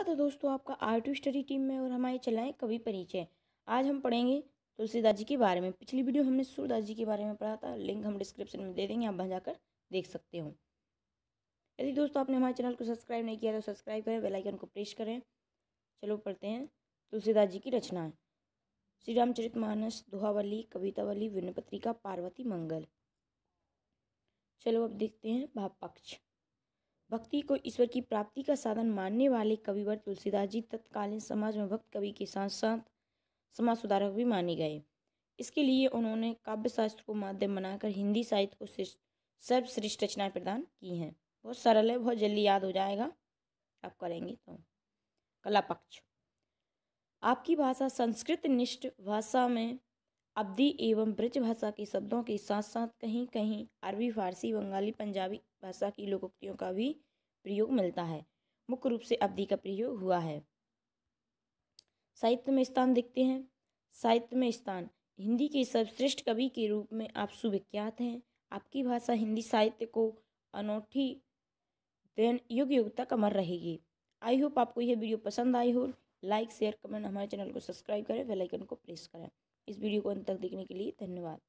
स्वागत तो है दोस्तों आपका आर टू स्टडी टीम में और हमारे चलाएँ कवि परिचय आज हम पढ़ेंगे तुलसीदास जी के बारे में पिछली वीडियो हमने सूरदास जी के बारे में पढ़ा था लिंक हम डिस्क्रिप्शन में दे देंगे आप वहाँ जाकर देख सकते हो यदि दोस्तों आपने हमारे चैनल को सब्सक्राइब नहीं किया तो सब्सक्राइब करें बेलाइकन को प्रेस करें चलो पढ़ते हैं तुलसीदास जी की रचना श्री रामचरित मानस दोहावली कवितावली विनपत्रिका पार्वती मंगल चलो अब देखते हैं भाव पक्ष भक्ति को ईश्वर की प्राप्ति का साधन मानने वाले कविवर तुलसीदास जी तत्कालीन समाज में भक्त कवि के साथ साथ समाज सुधारक भी माने गए इसके लिए उन्होंने काव्य शास्त्र को माध्यम बनाकर हिंदी साहित्य को सर्वश्रेष्ठ रचनाएँ प्रदान की हैं बहुत सरल है बहुत जल्दी याद हो जाएगा आप करेंगे तो कला पक्ष आपकी भाषा संस्कृत निष्ठ भाषा में अवधि एवं ब्रज भाषा के शब्दों के साथ साथ कहीं कहीं अरबी फारसी बंगाली पंजाबी भाषा की लोकोक्तियों का भी प्रयोग मिलता है मुख्य रूप से अवधि का प्रयोग हुआ है साहित्य में स्थान देखते हैं साहित्य में स्थान हिंदी के सर्वश्रेष्ठ कवि के रूप में आप सुविख्यात हैं आपकी भाषा हिंदी साहित्य को अनोठी देन युग युग तक अमर रहेगी आई होप आपको यह वीडियो पसंद आई हो लाइक शेयर कमेंट हमारे चैनल को सब्सक्राइब करें बेल आइकन को प्रेस करें इस वीडियो को अंत तक देखने के लिए धन्यवाद